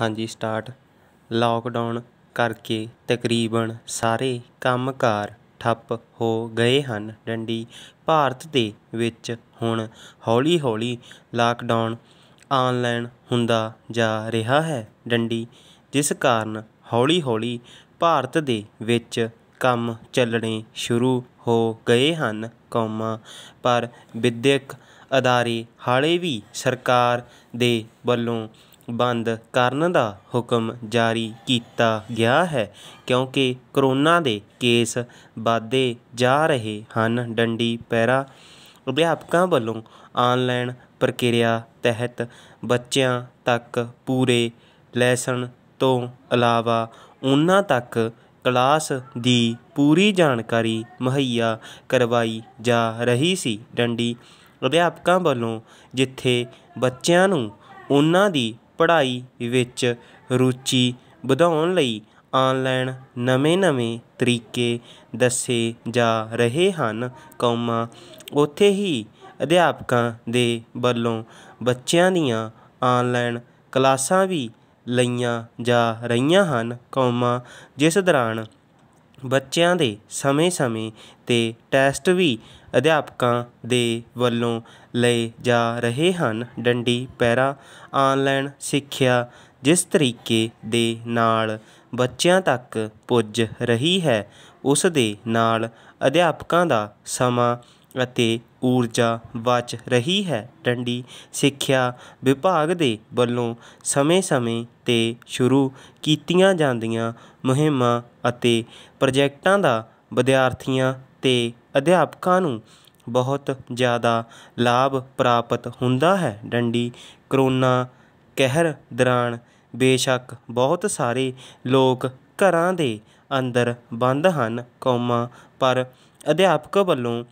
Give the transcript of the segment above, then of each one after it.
ਹਾਂਜੀ start lockdown ਕਰਕੇ ਤਕਰੀਬਨ ਸਾਰੇ ਕੰਮਕਾਰ ਠੱਪ ਹੋ ਗਏ ਹਨ ਡੰਡੀ ਭਾਰਤ ਦੇ ਵਿੱਚ ਹੁਣ ਹੌਲੀ ਹੌਲੀ ਲਾਕਡਾਊਨ ਆਨਲਾਈਨ ਹੁੰਦਾ ਜਾ ਰਿਹਾ ਹੈ ਡੰਡੀ ਜਿਸ ਕਾਰਨ ਹੌਲੀ ਹੌਲੀ ਭਾਰਤ ਦੇ ਵਿੱਚ ਕੰਮ ਚੱਲਣੇ ਸ਼ੁਰੂ ਹੋ ਗਏ ਹਨ ਕੌਮਾ ਪਰ ਵਿਦਿਅਕ ਅਦਾਰੇ ਹਾਲੇ ਵੀ ਸਰਕਾਰ ਦੇ ਵੱਲੋਂ ਬੰਦ ਕਰਨ ਦਾ ਹੁਕਮ ਜਾਰੀ ਕੀਤਾ ਗਿਆ ਹੈ ਕਿਉਂਕਿ ਕਰੋਨਾ ਦੇ ਕੇਸ ਵਾਧੇ ਜਾ ਰਹੇ ਹਨ ਡੰਡੀ ਪੈਰਾ ਅਧਿਆਪਕਾਂ ਵੱਲੋਂ ਆਨਲਾਈਨ ਪ੍ਰਕਿਰਿਆ ਤਹਿਤ ਬੱਚਿਆਂ ਤੱਕ ਪੂਰੇ ਲੈਸਨ ਤੋਂ ਇਲਾਵਾ ਉਹਨਾਂ ਤੱਕ ਕਲਾਸ ਦੀ ਪੂਰੀ ਜਾਣਕਾਰੀ ਮੁਹੱਈਆ ਕਰਵਾਈ ਜਾ ਰਹੀ ਸੀ ਡੰਡੀ ਅਧਿਆਪਕਾਂ ਵੱਲੋਂ ਜਿੱਥੇ ਬੱਚਿਆਂ ਨੂੰ ਉਹਨਾਂ ਦੀ ਪੜ੍ਹਾਈ ਵਿੱਚ ਰੁਚੀ ਵਧਾਉਣ ਲਈ ਆਨਲਾਈਨ ਨਵੇਂ ਨਵੇਂ ਤਰੀਕੇ ਦੱਸੇ ਜਾ ਰਹੇ ਹਨ ਕੌਮਾ ਉੱਥੇ ਹੀ ਅਧਿਆਪਕਾਂ ਦੇ ਵੱਲੋਂ ਬੱਚਿਆਂ ਦੀਆਂ ਆਨਲਾਈਨ ਕਲਾਸਾਂ ਵੀ ਲਈਆਂ ਜਾ ਰਹੀਆਂ ਹਨ ਕੌਮਾ ਜਿਸ ਦੌਰਾਨ ਬੱਚਿਆਂ ਦੇ ਸਮੇਂ ਸਮੇਂ 'ਤੇ ਟੈਸਟ ਵੀ ਅਧਿਆਪਕਾਂ ਦੇ ਵੱਲੋਂ ਲਏ ਜਾ ਰਹੇ ਹਨ ਡੰਡੀ ਪੈਰਾ ਆਨਲਾਈਨ ਸਿੱਖਿਆ ਜਿਸ ਤਰੀਕੇ ਦੇ ਨਾਲ ਬੱਚਿਆਂ ਤੱਕ ਪੁੱਜ ਰਹੀ ਹੈ ਉਸ ਦੇ ਨਾਲ ਅਧਿਆਪਕਾਂ ਦਾ ਸਮਾਂ ਅਤੇ ਊਰਜਾ ਬਚ ਰਹੀ ਹੈ ਡੰਡੀ ਸਿੱਖਿਆ ਵਿਭਾਗ ਦੇ ਵੱਲੋਂ ਸਮੇਂ-ਸਮੇਂ ਤੇ ਸ਼ੁਰੂ ਕੀਤੀਆਂ ਜਾਂਦੀਆਂ ਮੁਹਿੰਮਾਂ ਅਤੇ ਪ੍ਰੋਜੈਕਟਾਂ ਦਾ ਵਿਦਿਆਰਥੀਆਂ ਤੇ ਅਧਿਆਪਕਾਂ ਨੂੰ ਬਹੁਤ ਜ਼ਿਆਦਾ ਲਾਭ ਪ੍ਰਾਪਤ ਹੁੰਦਾ ਹੈ ਡੰਡੀ ਕਰੋਨਾ ਕਹਿਰ ਦੌਰਾਨ ਬੇਸ਼ੱਕ ਬਹੁਤ ਸਾਰੇ ਲੋਕ ਘਰਾਂ ਦੇ ਅੰਦਰ ਬੰਦ ਹਨ ਕੌਮਾ ਪਰ ਅਧਿਆਪਕ ਵੱਲੋਂ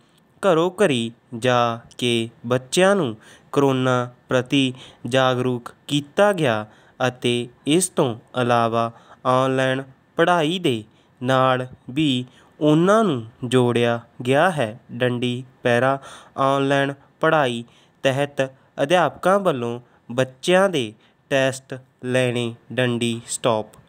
ਘਰੋ ਘਰੀ ਜਾ ਕੇ ਬੱਚਿਆਂ ਨੂੰ ਕਰੋਨਾ ਪ੍ਰਤੀ ਜਾਗਰੂਕ ਕੀਤਾ ਗਿਆ ਅਤੇ ਇਸ ਤੋਂ ਇਲਾਵਾ ਆਨਲਾਈਨ ਪੜ੍ਹਾਈ ਦੇ ਨਾਲ ਵੀ ਉਹਨਾਂ ਨੂੰ ਜੋੜਿਆ ਗਿਆ ਹੈ ਡੰਡੀ ਪੈਰਾ ਆਨਲਾਈਨ ਪੜ੍ਹਾਈ ਤਹਿਤ ਅਧਿਆਪਕਾਂ ਵੱਲੋਂ ਬੱਚਿਆਂ ਦੇ ਟੈਸਟ ਲੈਣੇ ਡੰਡੀ ਸਟਾਪ